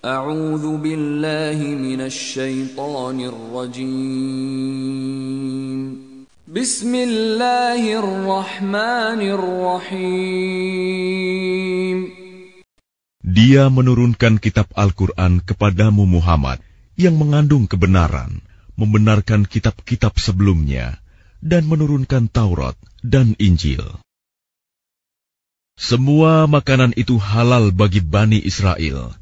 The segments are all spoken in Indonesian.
أعوذ بالله من الشيطان الرجيم بسم الله الرحمن الرحيم Dia menurunkan kitab Al-Quran kepadamu Muhammad yang mengandung kebenaran, membenarkan kitab-kitab sebelumnya, dan menurunkan Taurat dan Injil. Semua makanan itu halal bagi Bani Israel,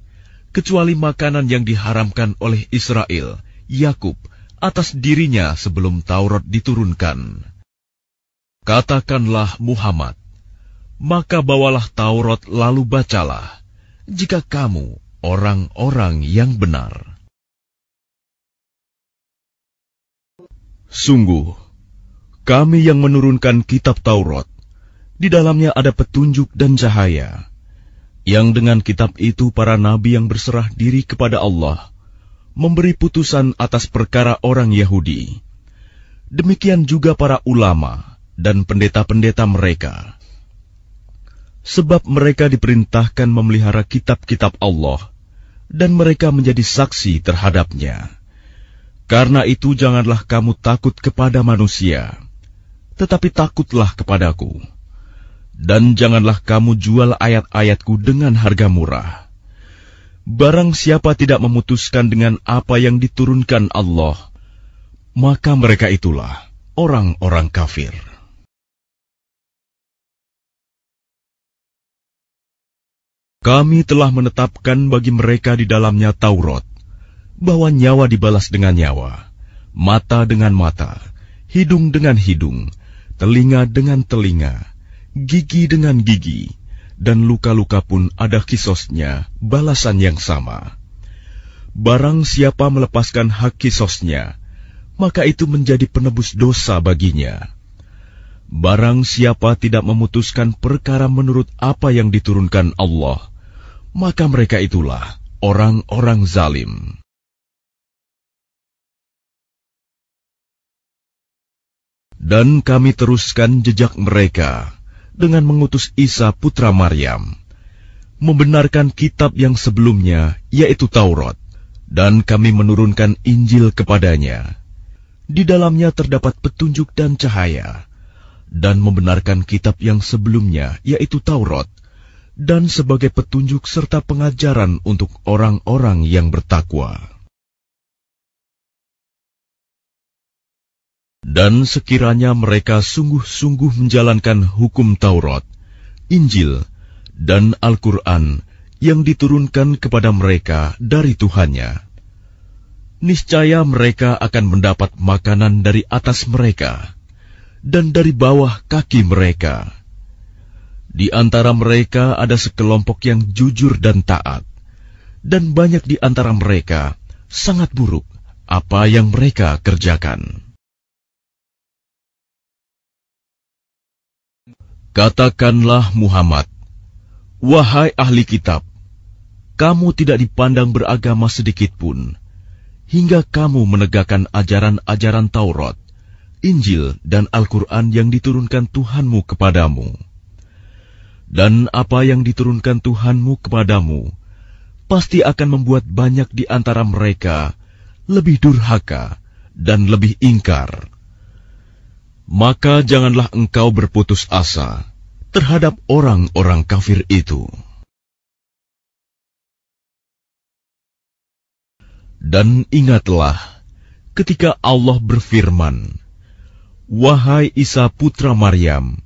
kecuali makanan yang diharamkan oleh Israel, Yakub, atas dirinya sebelum Taurat diturunkan. Katakanlah Muhammad, maka bawalah Taurat lalu bacalah, jika kamu orang-orang yang benar. Sungguh, kami yang menurunkan kitab Taurat, di dalamnya ada petunjuk dan cahaya yang dengan kitab itu para nabi yang berserah diri kepada Allah memberi putusan atas perkara orang Yahudi. Demikian juga para ulama dan pendeta-pendeta mereka. Sebab mereka diperintahkan memelihara kitab-kitab Allah dan mereka menjadi saksi terhadapnya. Karena itu janganlah kamu takut kepada manusia, tetapi takutlah kepadaku dan janganlah kamu jual ayat-ayatku dengan harga murah. Barang siapa tidak memutuskan dengan apa yang diturunkan Allah, maka mereka itulah orang-orang kafir. Kami telah menetapkan bagi mereka di dalamnya Taurat, bahwa nyawa dibalas dengan nyawa, mata dengan mata, hidung dengan hidung, telinga dengan telinga, gigi dengan gigi, dan luka-luka pun ada kisosnya, balasan yang sama. Barang siapa melepaskan hak kisosnya, maka itu menjadi penebus dosa baginya. Barang siapa tidak memutuskan perkara menurut apa yang diturunkan Allah, maka mereka itulah orang-orang zalim. Dan kami teruskan jejak mereka dengan mengutus Isa putra Maryam, membenarkan kitab yang sebelumnya, yaitu Taurat, dan kami menurunkan Injil kepadanya. Di dalamnya terdapat petunjuk dan cahaya, dan membenarkan kitab yang sebelumnya, yaitu Taurat, dan sebagai petunjuk serta pengajaran untuk orang-orang yang bertakwa. Dan sekiranya mereka sungguh-sungguh menjalankan hukum Taurat, Injil, dan Al-Quran yang diturunkan kepada mereka dari Tuhannya, niscaya mereka akan mendapat makanan dari atas mereka dan dari bawah kaki mereka. Di antara mereka ada sekelompok yang jujur dan taat, dan banyak di antara mereka sangat buruk apa yang mereka kerjakan. Katakanlah Muhammad, Wahai ahli kitab, kamu tidak dipandang beragama sedikit pun, hingga kamu menegakkan ajaran-ajaran Taurat, Injil, dan Al-Quran yang diturunkan Tuhanmu kepadamu. Dan apa yang diturunkan Tuhanmu kepadamu, pasti akan membuat banyak di antara mereka lebih durhaka dan lebih ingkar. Maka janganlah engkau berputus asa terhadap orang-orang kafir itu. Dan ingatlah ketika Allah berfirman, Wahai Isa putra Maryam,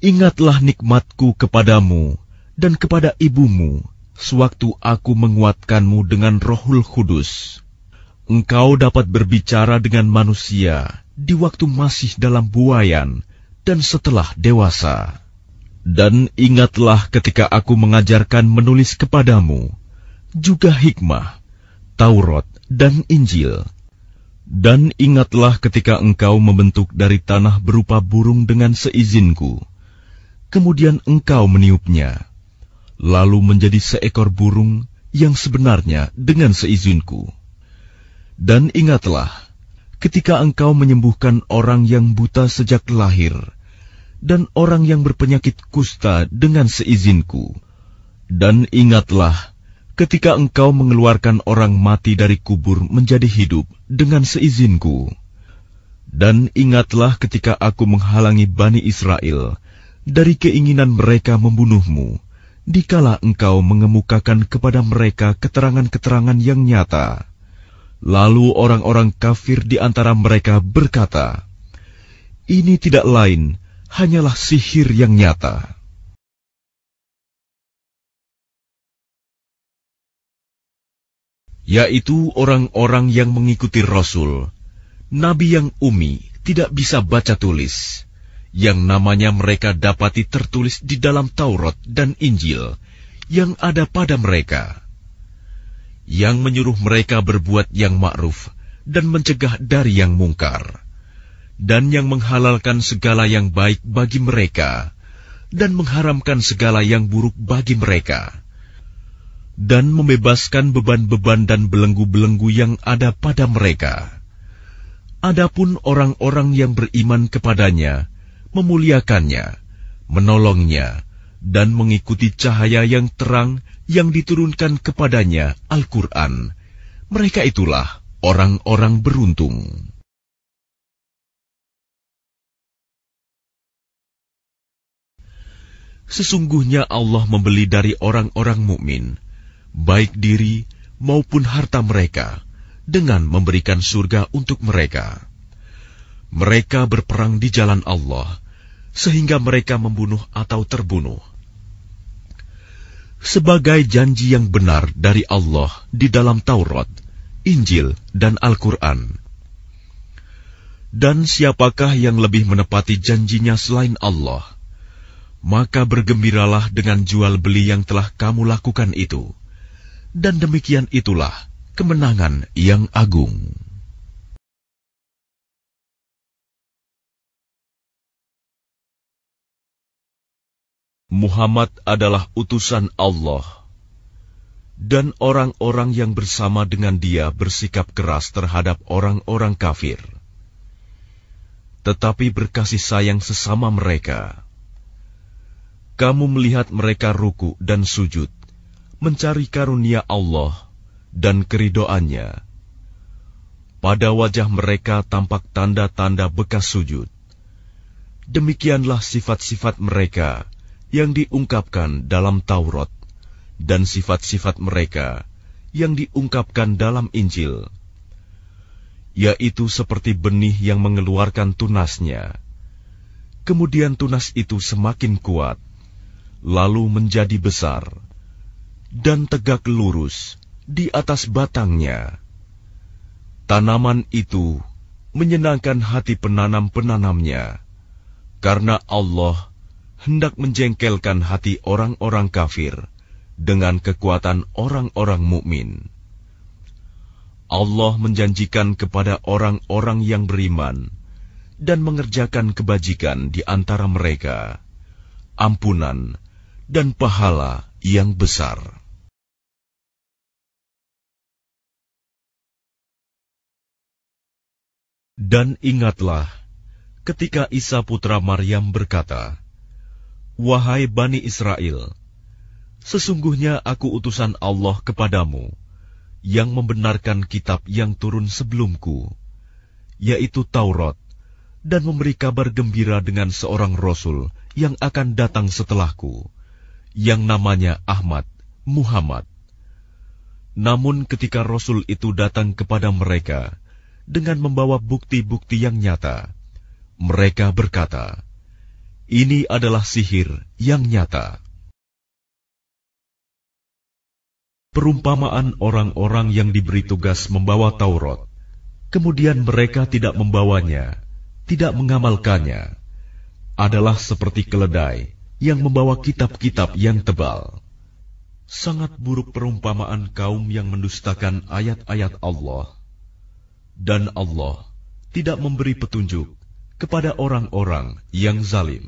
ingatlah nikmatku kepadamu dan kepada ibumu sewaktu aku menguatkanmu dengan rohul kudus. Engkau dapat berbicara dengan manusia di waktu masih dalam buayan dan setelah dewasa. Dan ingatlah ketika aku mengajarkan menulis kepadamu juga hikmah, Taurat dan Injil. Dan ingatlah ketika engkau membentuk dari tanah berupa burung dengan seizinku. Kemudian engkau meniupnya, lalu menjadi seekor burung yang sebenarnya dengan seizinku. Dan ingatlah, ketika engkau menyembuhkan orang yang buta sejak lahir, dan orang yang berpenyakit kusta dengan seizinku. Dan ingatlah, ketika engkau mengeluarkan orang mati dari kubur menjadi hidup dengan seizinku. Dan ingatlah ketika aku menghalangi Bani Israel dari keinginan mereka membunuhmu, dikala engkau mengemukakan kepada mereka keterangan-keterangan yang nyata. Lalu orang-orang kafir di antara mereka berkata, Ini tidak lain, hanyalah sihir yang nyata. Yaitu orang-orang yang mengikuti Rasul, Nabi yang umi tidak bisa baca tulis, yang namanya mereka dapati tertulis di dalam Taurat dan Injil yang ada pada mereka, yang menyuruh mereka berbuat yang ma'ruf dan mencegah dari yang mungkar dan yang menghalalkan segala yang baik bagi mereka, dan mengharamkan segala yang buruk bagi mereka, dan membebaskan beban-beban dan belenggu-belenggu yang ada pada mereka. Adapun orang-orang yang beriman kepadanya, memuliakannya, menolongnya, dan mengikuti cahaya yang terang yang diturunkan kepadanya Al-Quran. Mereka itulah orang-orang beruntung. Sesungguhnya Allah membeli dari orang-orang mukmin baik diri maupun harta mereka dengan memberikan surga untuk mereka. Mereka berperang di jalan Allah sehingga mereka membunuh atau terbunuh. Sebagai janji yang benar dari Allah di dalam Taurat, Injil, dan Al-Quran. Dan siapakah yang lebih menepati janjinya selain Allah? maka bergembiralah dengan jual beli yang telah kamu lakukan itu. Dan demikian itulah kemenangan yang agung. Muhammad adalah utusan Allah, dan orang-orang yang bersama dengan dia bersikap keras terhadap orang-orang kafir, tetapi berkasih sayang sesama mereka kamu melihat mereka ruku dan sujud, mencari karunia Allah dan keridoannya. Pada wajah mereka tampak tanda-tanda bekas sujud. Demikianlah sifat-sifat mereka yang diungkapkan dalam Taurat dan sifat-sifat mereka yang diungkapkan dalam Injil, yaitu seperti benih yang mengeluarkan tunasnya. Kemudian tunas itu semakin kuat, lalu menjadi besar dan tegak lurus di atas batangnya. Tanaman itu menyenangkan hati penanam-penanamnya, karena Allah hendak menjengkelkan hati orang-orang kafir dengan kekuatan orang-orang mukmin. Allah menjanjikan kepada orang-orang yang beriman dan mengerjakan kebajikan di antara mereka ampunan dan pahala yang besar. Dan ingatlah ketika Isa putra Maryam berkata, Wahai Bani Israel, sesungguhnya aku utusan Allah kepadamu, yang membenarkan kitab yang turun sebelumku, yaitu Taurat, dan memberi kabar gembira dengan seorang Rasul yang akan datang setelahku yang namanya Ahmad Muhammad. Namun, ketika rasul itu datang kepada mereka dengan membawa bukti-bukti yang nyata, mereka berkata, "Ini adalah sihir yang nyata." Perumpamaan orang-orang yang diberi tugas membawa Taurat, kemudian mereka tidak membawanya, tidak mengamalkannya, adalah seperti keledai yang membawa kitab-kitab yang tebal. Sangat buruk perumpamaan kaum yang mendustakan ayat-ayat Allah, dan Allah tidak memberi petunjuk kepada orang-orang yang zalim.